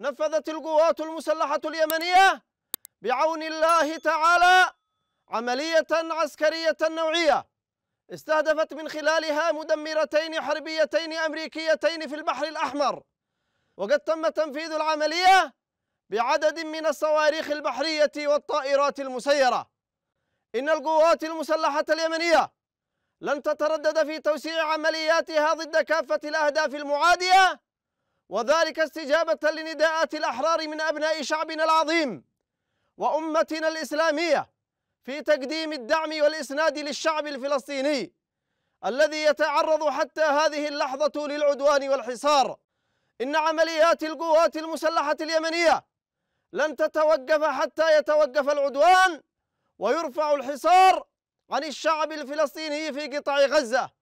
نفذت القوات المسلحة اليمنية بعون الله تعالى عملية عسكرية نوعية استهدفت من خلالها مدمرتين حربيتين أمريكيتين في البحر الأحمر وقد تم تنفيذ العملية بعدد من الصواريخ البحرية والطائرات المسيرة إن القوات المسلحة اليمنية لن تتردد في توسيع عملياتها ضد كافة الأهداف المعادية وذلك استجابة لنداءات الأحرار من أبناء شعبنا العظيم وأمتنا الإسلامية في تقديم الدعم والإسناد للشعب الفلسطيني الذي يتعرض حتى هذه اللحظة للعدوان والحصار إن عمليات القوات المسلحة اليمنية لن تتوقف حتى يتوقف العدوان ويرفع الحصار عن الشعب الفلسطيني في قطاع غزة